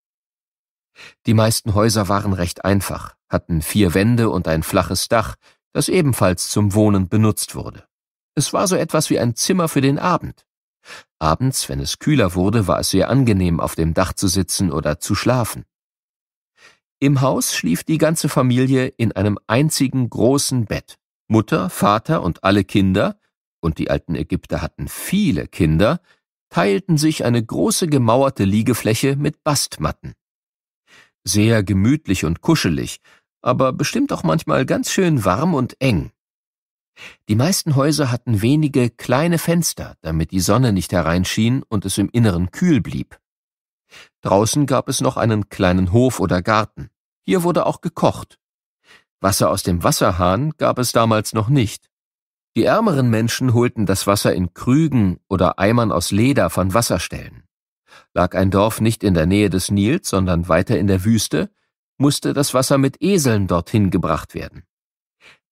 Die meisten Häuser waren recht einfach, hatten vier Wände und ein flaches Dach, das ebenfalls zum Wohnen benutzt wurde. Es war so etwas wie ein Zimmer für den Abend. Abends, wenn es kühler wurde, war es sehr angenehm, auf dem Dach zu sitzen oder zu schlafen. Im Haus schlief die ganze Familie in einem einzigen großen Bett. Mutter, Vater und alle Kinder, und die alten Ägypter hatten viele Kinder, teilten sich eine große gemauerte Liegefläche mit Bastmatten sehr gemütlich und kuschelig, aber bestimmt auch manchmal ganz schön warm und eng. Die meisten Häuser hatten wenige kleine Fenster, damit die Sonne nicht hereinschien und es im Inneren kühl blieb. Draußen gab es noch einen kleinen Hof oder Garten. Hier wurde auch gekocht. Wasser aus dem Wasserhahn gab es damals noch nicht. Die ärmeren Menschen holten das Wasser in Krügen oder Eimern aus Leder von Wasserstellen. Lag ein Dorf nicht in der Nähe des Nils, sondern weiter in der Wüste, musste das Wasser mit Eseln dorthin gebracht werden.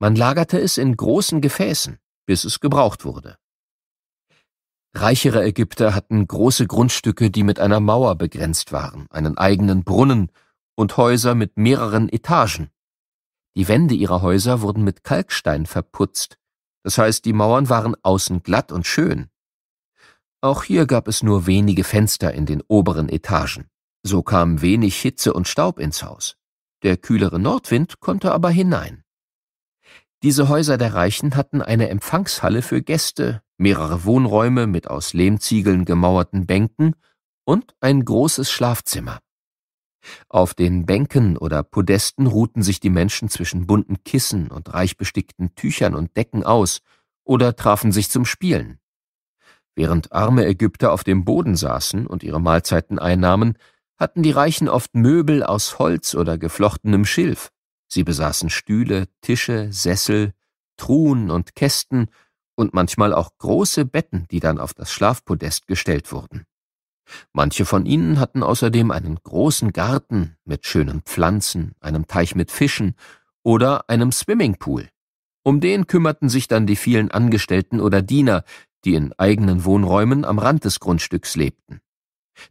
Man lagerte es in großen Gefäßen, bis es gebraucht wurde. Reichere Ägypter hatten große Grundstücke, die mit einer Mauer begrenzt waren, einen eigenen Brunnen und Häuser mit mehreren Etagen. Die Wände ihrer Häuser wurden mit Kalkstein verputzt, das heißt die Mauern waren außen glatt und schön, auch hier gab es nur wenige Fenster in den oberen Etagen. So kam wenig Hitze und Staub ins Haus. Der kühlere Nordwind konnte aber hinein. Diese Häuser der Reichen hatten eine Empfangshalle für Gäste, mehrere Wohnräume mit aus Lehmziegeln gemauerten Bänken und ein großes Schlafzimmer. Auf den Bänken oder Podesten ruhten sich die Menschen zwischen bunten Kissen und reich bestickten Tüchern und Decken aus oder trafen sich zum Spielen. Während arme Ägypter auf dem Boden saßen und ihre Mahlzeiten einnahmen, hatten die Reichen oft Möbel aus Holz oder geflochtenem Schilf. Sie besaßen Stühle, Tische, Sessel, Truhen und Kästen und manchmal auch große Betten, die dann auf das Schlafpodest gestellt wurden. Manche von ihnen hatten außerdem einen großen Garten mit schönen Pflanzen, einem Teich mit Fischen oder einem Swimmingpool. Um den kümmerten sich dann die vielen Angestellten oder Diener, die in eigenen Wohnräumen am Rand des Grundstücks lebten.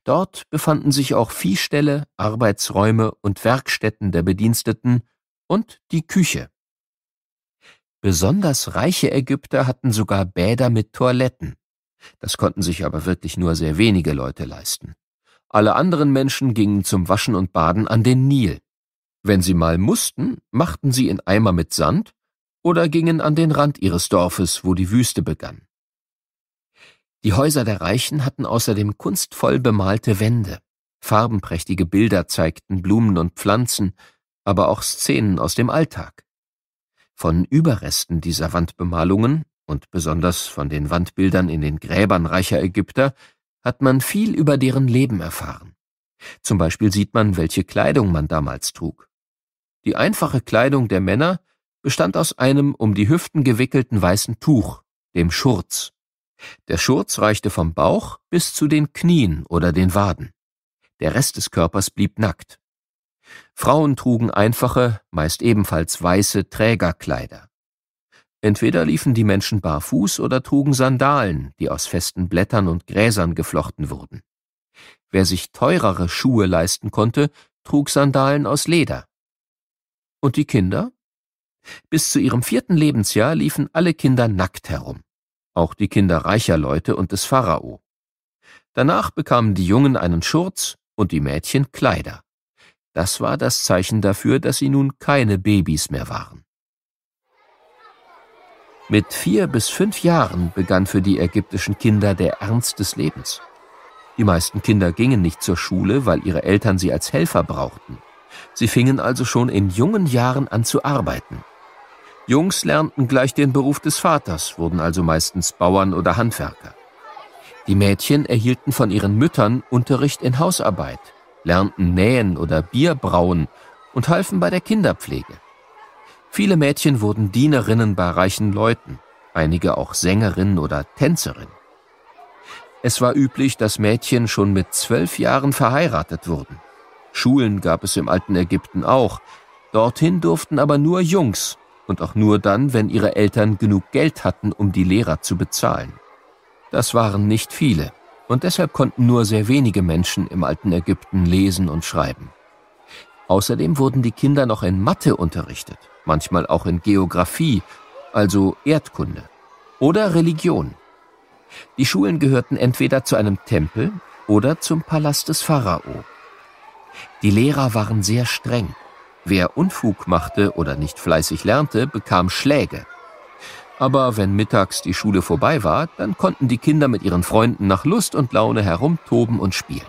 Dort befanden sich auch Viehställe, Arbeitsräume und Werkstätten der Bediensteten und die Küche. Besonders reiche Ägypter hatten sogar Bäder mit Toiletten. Das konnten sich aber wirklich nur sehr wenige Leute leisten. Alle anderen Menschen gingen zum Waschen und Baden an den Nil. Wenn sie mal mussten, machten sie in Eimer mit Sand oder gingen an den Rand ihres Dorfes, wo die Wüste begann. Die Häuser der Reichen hatten außerdem kunstvoll bemalte Wände. Farbenprächtige Bilder zeigten Blumen und Pflanzen, aber auch Szenen aus dem Alltag. Von Überresten dieser Wandbemalungen und besonders von den Wandbildern in den Gräbern reicher Ägypter hat man viel über deren Leben erfahren. Zum Beispiel sieht man, welche Kleidung man damals trug. Die einfache Kleidung der Männer bestand aus einem um die Hüften gewickelten weißen Tuch, dem Schurz. Der Schurz reichte vom Bauch bis zu den Knien oder den Waden. Der Rest des Körpers blieb nackt. Frauen trugen einfache, meist ebenfalls weiße Trägerkleider. Entweder liefen die Menschen barfuß oder trugen Sandalen, die aus festen Blättern und Gräsern geflochten wurden. Wer sich teurere Schuhe leisten konnte, trug Sandalen aus Leder. Und die Kinder? Bis zu ihrem vierten Lebensjahr liefen alle Kinder nackt herum auch die Kinder reicher Leute und des Pharao. Danach bekamen die Jungen einen Schurz und die Mädchen Kleider. Das war das Zeichen dafür, dass sie nun keine Babys mehr waren. Mit vier bis fünf Jahren begann für die ägyptischen Kinder der Ernst des Lebens. Die meisten Kinder gingen nicht zur Schule, weil ihre Eltern sie als Helfer brauchten. Sie fingen also schon in jungen Jahren an zu arbeiten. Jungs lernten gleich den Beruf des Vaters, wurden also meistens Bauern oder Handwerker. Die Mädchen erhielten von ihren Müttern Unterricht in Hausarbeit, lernten nähen oder Bier brauen und halfen bei der Kinderpflege. Viele Mädchen wurden Dienerinnen bei reichen Leuten, einige auch Sängerin oder Tänzerin. Es war üblich, dass Mädchen schon mit zwölf Jahren verheiratet wurden. Schulen gab es im alten Ägypten auch. Dorthin durften aber nur Jungs und auch nur dann, wenn ihre Eltern genug Geld hatten, um die Lehrer zu bezahlen. Das waren nicht viele, und deshalb konnten nur sehr wenige Menschen im alten Ägypten lesen und schreiben. Außerdem wurden die Kinder noch in Mathe unterrichtet, manchmal auch in Geographie, also Erdkunde, oder Religion. Die Schulen gehörten entweder zu einem Tempel oder zum Palast des Pharao. Die Lehrer waren sehr streng Wer Unfug machte oder nicht fleißig lernte, bekam Schläge. Aber wenn mittags die Schule vorbei war, dann konnten die Kinder mit ihren Freunden nach Lust und Laune herumtoben und spielen.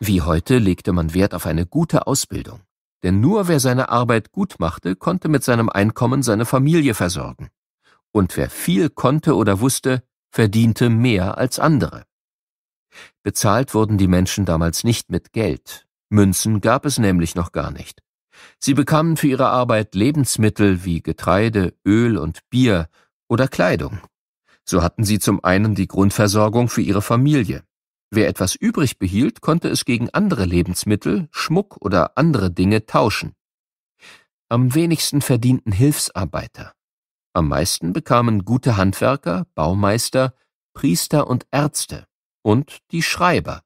Wie heute legte man Wert auf eine gute Ausbildung, denn nur wer seine Arbeit gut machte, konnte mit seinem Einkommen seine Familie versorgen. Und wer viel konnte oder wusste, verdiente mehr als andere. Bezahlt wurden die Menschen damals nicht mit Geld, Münzen gab es nämlich noch gar nicht. Sie bekamen für ihre Arbeit Lebensmittel wie Getreide, Öl und Bier oder Kleidung. So hatten sie zum einen die Grundversorgung für ihre Familie. Wer etwas übrig behielt, konnte es gegen andere Lebensmittel, Schmuck oder andere Dinge tauschen. Am wenigsten verdienten Hilfsarbeiter. Am meisten bekamen gute Handwerker, Baumeister, Priester und Ärzte und die Schreiber.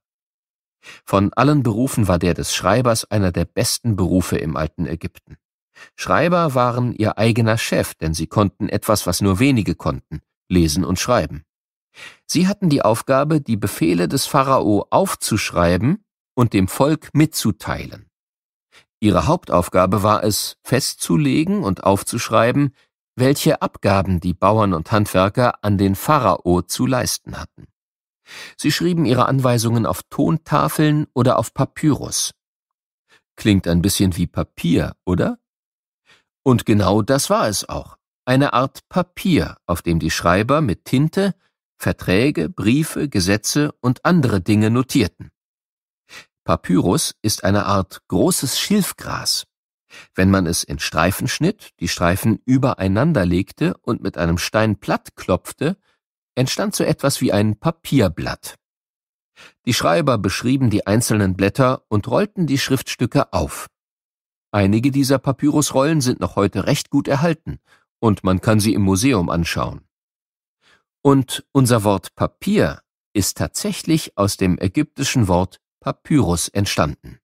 Von allen Berufen war der des Schreibers einer der besten Berufe im alten Ägypten. Schreiber waren ihr eigener Chef, denn sie konnten etwas, was nur wenige konnten, lesen und schreiben. Sie hatten die Aufgabe, die Befehle des Pharao aufzuschreiben und dem Volk mitzuteilen. Ihre Hauptaufgabe war es, festzulegen und aufzuschreiben, welche Abgaben die Bauern und Handwerker an den Pharao zu leisten hatten. Sie schrieben ihre Anweisungen auf Tontafeln oder auf Papyrus. Klingt ein bisschen wie Papier, oder? Und genau das war es auch. Eine Art Papier, auf dem die Schreiber mit Tinte Verträge, Briefe, Gesetze und andere Dinge notierten. Papyrus ist eine Art großes Schilfgras. Wenn man es in Streifen schnitt, die Streifen übereinander legte und mit einem Stein platt klopfte, entstand so etwas wie ein Papierblatt. Die Schreiber beschrieben die einzelnen Blätter und rollten die Schriftstücke auf. Einige dieser Papyrusrollen sind noch heute recht gut erhalten und man kann sie im Museum anschauen. Und unser Wort Papier ist tatsächlich aus dem ägyptischen Wort Papyrus entstanden.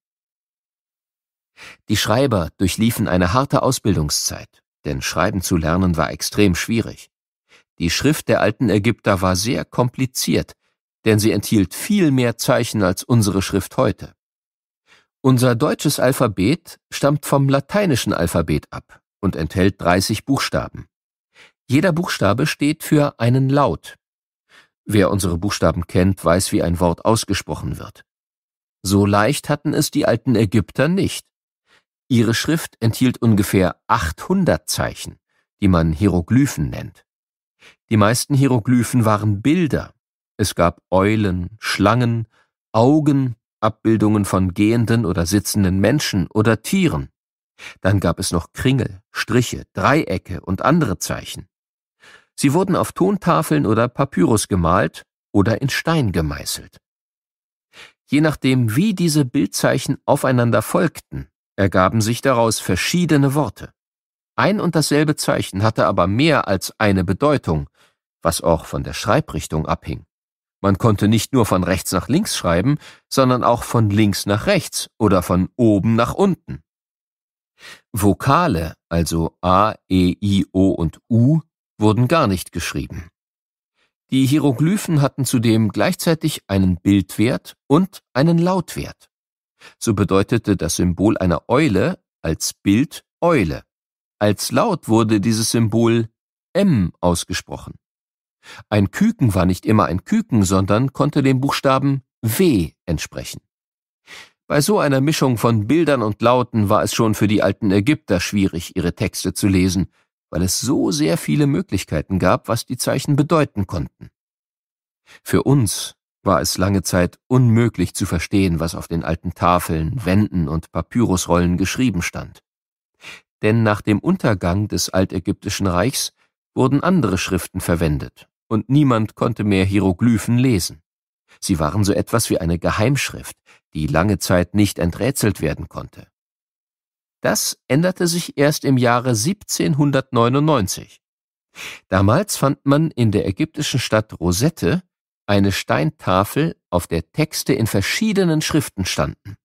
Die Schreiber durchliefen eine harte Ausbildungszeit, denn Schreiben zu lernen war extrem schwierig. Die Schrift der alten Ägypter war sehr kompliziert, denn sie enthielt viel mehr Zeichen als unsere Schrift heute. Unser deutsches Alphabet stammt vom lateinischen Alphabet ab und enthält 30 Buchstaben. Jeder Buchstabe steht für einen Laut. Wer unsere Buchstaben kennt, weiß, wie ein Wort ausgesprochen wird. So leicht hatten es die alten Ägypter nicht. Ihre Schrift enthielt ungefähr 800 Zeichen, die man Hieroglyphen nennt. Die meisten Hieroglyphen waren Bilder. Es gab Eulen, Schlangen, Augen, Abbildungen von gehenden oder sitzenden Menschen oder Tieren. Dann gab es noch Kringel, Striche, Dreiecke und andere Zeichen. Sie wurden auf Tontafeln oder Papyrus gemalt oder in Stein gemeißelt. Je nachdem, wie diese Bildzeichen aufeinander folgten, ergaben sich daraus verschiedene Worte. Ein und dasselbe Zeichen hatte aber mehr als eine Bedeutung, was auch von der Schreibrichtung abhing. Man konnte nicht nur von rechts nach links schreiben, sondern auch von links nach rechts oder von oben nach unten. Vokale, also A, E, I, O und U, wurden gar nicht geschrieben. Die Hieroglyphen hatten zudem gleichzeitig einen Bildwert und einen Lautwert. So bedeutete das Symbol einer Eule als Bild Eule als laut wurde dieses Symbol M ausgesprochen. Ein Küken war nicht immer ein Küken, sondern konnte dem Buchstaben W entsprechen. Bei so einer Mischung von Bildern und Lauten war es schon für die alten Ägypter schwierig, ihre Texte zu lesen, weil es so sehr viele Möglichkeiten gab, was die Zeichen bedeuten konnten. Für uns war es lange Zeit unmöglich zu verstehen, was auf den alten Tafeln, Wänden und Papyrusrollen geschrieben stand denn nach dem Untergang des altägyptischen Reichs wurden andere Schriften verwendet, und niemand konnte mehr Hieroglyphen lesen. Sie waren so etwas wie eine Geheimschrift, die lange Zeit nicht enträtselt werden konnte. Das änderte sich erst im Jahre 1799. Damals fand man in der ägyptischen Stadt Rosette eine Steintafel, auf der Texte in verschiedenen Schriften standen.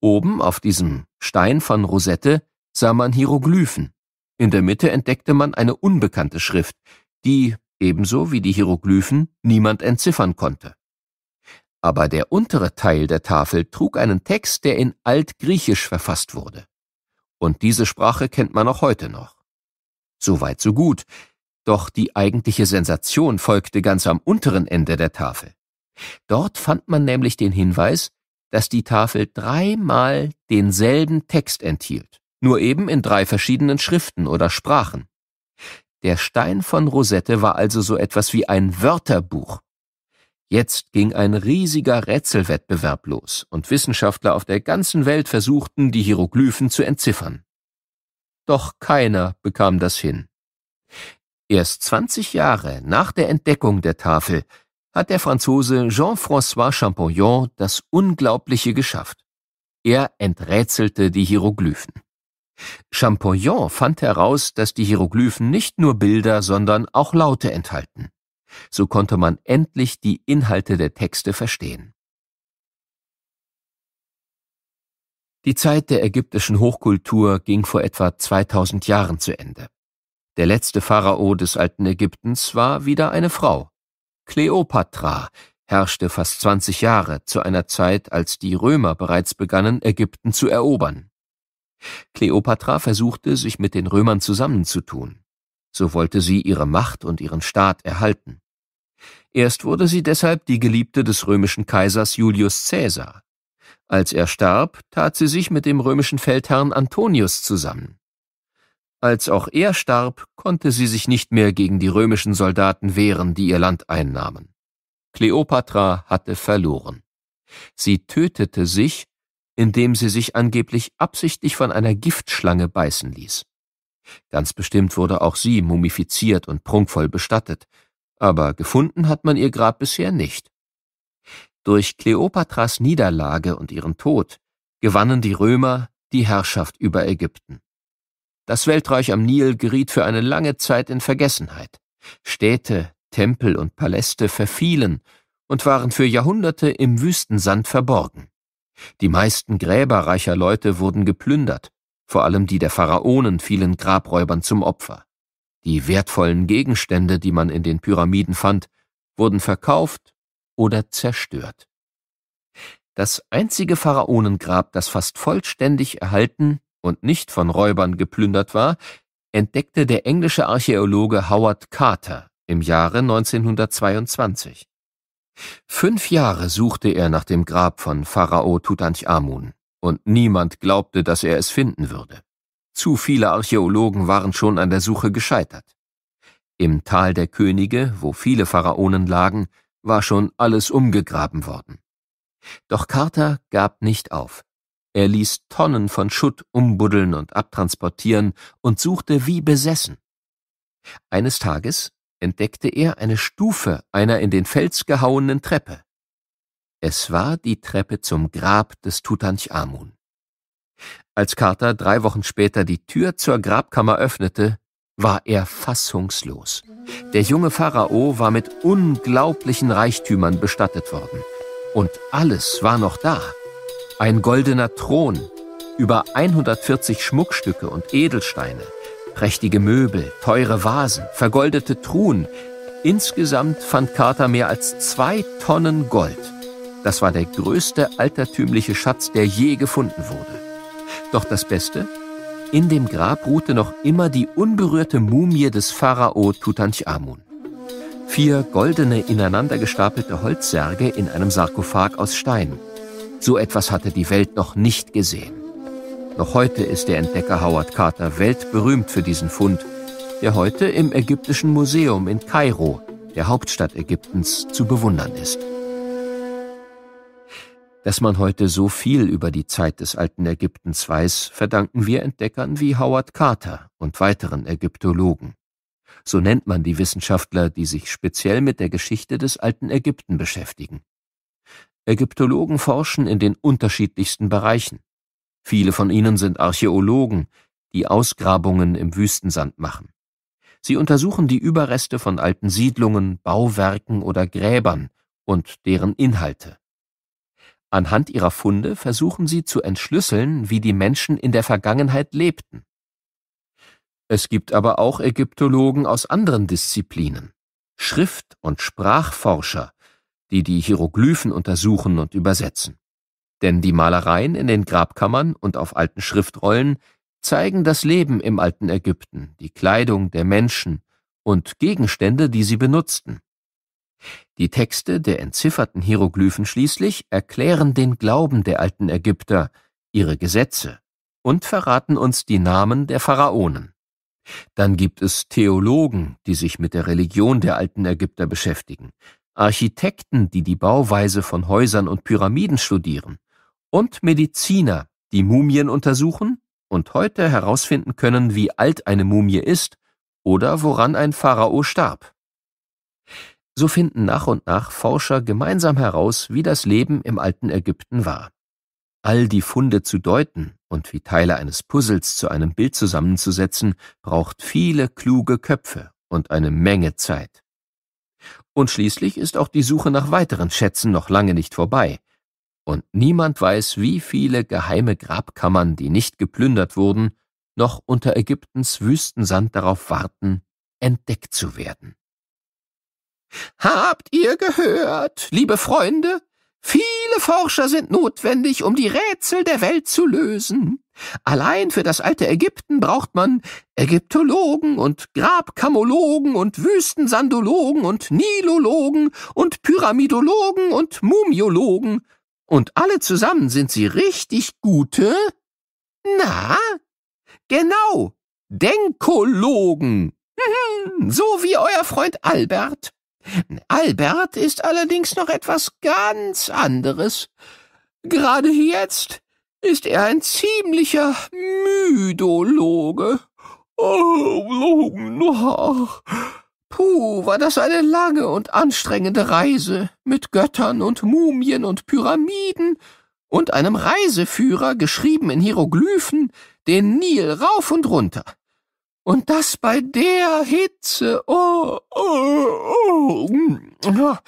Oben auf diesem Stein von Rosette sah man Hieroglyphen. In der Mitte entdeckte man eine unbekannte Schrift, die, ebenso wie die Hieroglyphen, niemand entziffern konnte. Aber der untere Teil der Tafel trug einen Text, der in Altgriechisch verfasst wurde. Und diese Sprache kennt man auch heute noch. Soweit so gut, doch die eigentliche Sensation folgte ganz am unteren Ende der Tafel. Dort fand man nämlich den Hinweis, dass die Tafel dreimal denselben Text enthielt nur eben in drei verschiedenen Schriften oder Sprachen. Der Stein von Rosette war also so etwas wie ein Wörterbuch. Jetzt ging ein riesiger Rätselwettbewerb los und Wissenschaftler auf der ganzen Welt versuchten, die Hieroglyphen zu entziffern. Doch keiner bekam das hin. Erst 20 Jahre nach der Entdeckung der Tafel hat der Franzose Jean-François Champollion das Unglaubliche geschafft. Er enträtselte die Hieroglyphen. Champollion fand heraus, dass die Hieroglyphen nicht nur Bilder, sondern auch Laute enthalten. So konnte man endlich die Inhalte der Texte verstehen. Die Zeit der ägyptischen Hochkultur ging vor etwa 2000 Jahren zu Ende. Der letzte Pharao des alten Ägyptens war wieder eine Frau. Kleopatra herrschte fast 20 Jahre zu einer Zeit, als die Römer bereits begannen, Ägypten zu erobern. Kleopatra versuchte, sich mit den Römern zusammenzutun. So wollte sie ihre Macht und ihren Staat erhalten. Erst wurde sie deshalb die Geliebte des römischen Kaisers Julius Caesar. Als er starb, tat sie sich mit dem römischen Feldherrn Antonius zusammen. Als auch er starb, konnte sie sich nicht mehr gegen die römischen Soldaten wehren, die ihr Land einnahmen. Kleopatra hatte verloren. Sie tötete sich indem sie sich angeblich absichtlich von einer Giftschlange beißen ließ. Ganz bestimmt wurde auch sie mumifiziert und prunkvoll bestattet, aber gefunden hat man ihr Grab bisher nicht. Durch Kleopatras Niederlage und ihren Tod gewannen die Römer die Herrschaft über Ägypten. Das Weltreich am Nil geriet für eine lange Zeit in Vergessenheit. Städte, Tempel und Paläste verfielen und waren für Jahrhunderte im Wüstensand verborgen. Die meisten Gräber reicher Leute wurden geplündert, vor allem die der Pharaonen fielen Grabräubern zum Opfer. Die wertvollen Gegenstände, die man in den Pyramiden fand, wurden verkauft oder zerstört. Das einzige Pharaonengrab, das fast vollständig erhalten und nicht von Räubern geplündert war, entdeckte der englische Archäologe Howard Carter im Jahre 1922. Fünf Jahre suchte er nach dem Grab von Pharao Tutanchamun, und niemand glaubte, dass er es finden würde. Zu viele Archäologen waren schon an der Suche gescheitert. Im Tal der Könige, wo viele Pharaonen lagen, war schon alles umgegraben worden. Doch Carter gab nicht auf. Er ließ Tonnen von Schutt umbuddeln und abtransportieren und suchte wie besessen. Eines Tages, entdeckte er eine Stufe einer in den Fels gehauenen Treppe. Es war die Treppe zum Grab des Tutanchamun. Als Carter drei Wochen später die Tür zur Grabkammer öffnete, war er fassungslos. Der junge Pharao war mit unglaublichen Reichtümern bestattet worden. Und alles war noch da. Ein goldener Thron, über 140 Schmuckstücke und Edelsteine – Prächtige Möbel, teure Vasen, vergoldete Truhen. Insgesamt fand Carter mehr als zwei Tonnen Gold. Das war der größte altertümliche Schatz, der je gefunden wurde. Doch das Beste? In dem Grab ruhte noch immer die unberührte Mumie des Pharao Tutanchamun. Vier goldene ineinander gestapelte Holzsärge in einem Sarkophag aus Stein. So etwas hatte die Welt noch nicht gesehen. Noch heute ist der Entdecker Howard Carter weltberühmt für diesen Fund, der heute im Ägyptischen Museum in Kairo, der Hauptstadt Ägyptens, zu bewundern ist. Dass man heute so viel über die Zeit des alten Ägyptens weiß, verdanken wir Entdeckern wie Howard Carter und weiteren Ägyptologen. So nennt man die Wissenschaftler, die sich speziell mit der Geschichte des alten Ägypten beschäftigen. Ägyptologen forschen in den unterschiedlichsten Bereichen. Viele von ihnen sind Archäologen, die Ausgrabungen im Wüstensand machen. Sie untersuchen die Überreste von alten Siedlungen, Bauwerken oder Gräbern und deren Inhalte. Anhand ihrer Funde versuchen sie zu entschlüsseln, wie die Menschen in der Vergangenheit lebten. Es gibt aber auch Ägyptologen aus anderen Disziplinen, Schrift- und Sprachforscher, die die Hieroglyphen untersuchen und übersetzen denn die Malereien in den Grabkammern und auf alten Schriftrollen zeigen das Leben im alten Ägypten, die Kleidung der Menschen und Gegenstände, die sie benutzten. Die Texte der entzifferten Hieroglyphen schließlich erklären den Glauben der alten Ägypter, ihre Gesetze und verraten uns die Namen der Pharaonen. Dann gibt es Theologen, die sich mit der Religion der alten Ägypter beschäftigen, Architekten, die die Bauweise von Häusern und Pyramiden studieren, und Mediziner, die Mumien untersuchen und heute herausfinden können, wie alt eine Mumie ist oder woran ein Pharao starb. So finden nach und nach Forscher gemeinsam heraus, wie das Leben im alten Ägypten war. All die Funde zu deuten und wie Teile eines Puzzles zu einem Bild zusammenzusetzen, braucht viele kluge Köpfe und eine Menge Zeit. Und schließlich ist auch die Suche nach weiteren Schätzen noch lange nicht vorbei, und niemand weiß, wie viele geheime Grabkammern, die nicht geplündert wurden, noch unter Ägyptens Wüstensand darauf warten, entdeckt zu werden. Habt ihr gehört, liebe Freunde? Viele Forscher sind notwendig, um die Rätsel der Welt zu lösen. Allein für das alte Ägypten braucht man Ägyptologen und Grabkamologen und Wüstensandologen und Nilologen und Pyramidologen und Mumiologen und alle zusammen sind sie richtig gute? Na? Genau. Denkologen. Mhm, so wie euer Freund Albert. Albert ist allerdings noch etwas ganz anderes. Gerade jetzt ist er ein ziemlicher Mydologe. Oh, Puh, war das eine lange und anstrengende Reise mit Göttern und Mumien und Pyramiden und einem Reiseführer, geschrieben in Hieroglyphen, den Nil rauf und runter. Und das bei der Hitze. Oh, oh, oh.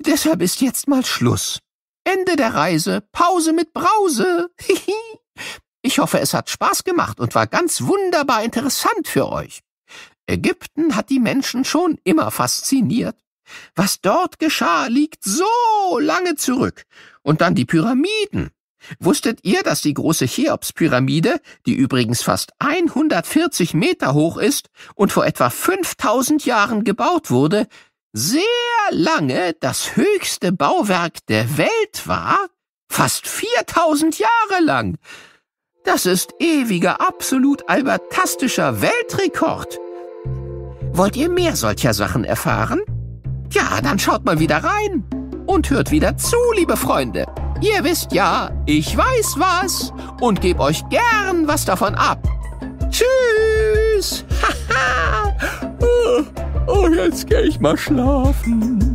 Deshalb ist jetzt mal Schluss. Ende der Reise, Pause mit Brause. Ich hoffe, es hat Spaß gemacht und war ganz wunderbar interessant für euch. Ägypten hat die Menschen schon immer fasziniert. Was dort geschah, liegt so lange zurück. Und dann die Pyramiden. Wusstet ihr, dass die große Cheops-Pyramide, die übrigens fast 140 Meter hoch ist und vor etwa 5000 Jahren gebaut wurde, sehr lange das höchste Bauwerk der Welt war? Fast 4000 Jahre lang! Das ist ewiger, absolut albertastischer Weltrekord! Wollt ihr mehr solcher Sachen erfahren? Ja, dann schaut mal wieder rein und hört wieder zu, liebe Freunde. Ihr wisst ja, ich weiß was und gebe euch gern was davon ab. Tschüss! [laughs] Haha! oh, oh jetzt gehe ich mal schlafen.